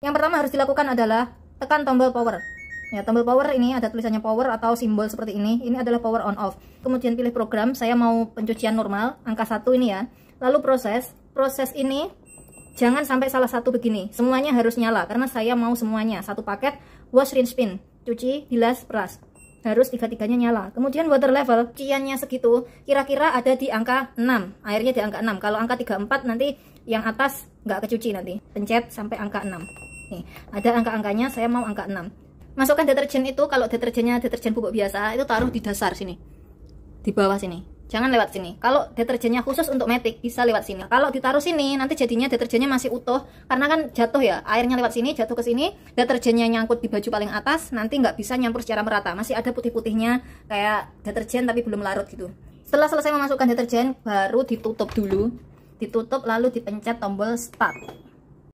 Yang pertama harus dilakukan adalah tekan tombol power. Ya, tombol power ini ada tulisannya power atau simbol seperti ini. Ini adalah power on off. Kemudian pilih program, saya mau pencucian normal, angka satu ini ya. Lalu proses, proses ini jangan sampai salah satu begini. Semuanya harus nyala karena saya mau semuanya. Satu paket wash rinse spin cuci, bilas, peras. Harus tiga-tiganya nyala. Kemudian water level, ciannya segitu, kira-kira ada di angka 6. Airnya di angka 6. Kalau angka 34 nanti yang atas nggak kecuci nanti. Pencet sampai angka 6 nih ada angka-angkanya saya mau angka 6 masukkan deterjen itu kalau deterjennya deterjen bubuk biasa itu taruh di dasar sini di bawah sini jangan lewat sini kalau deterjennya khusus untuk metik bisa lewat sini kalau ditaruh sini nanti jadinya deterjennya masih utuh karena kan jatuh ya airnya lewat sini jatuh ke sini deterjennya nyangkut di baju paling atas nanti nggak bisa nyampur secara merata masih ada putih-putihnya kayak deterjen tapi belum larut gitu setelah selesai memasukkan deterjen baru ditutup dulu ditutup lalu dipencet tombol start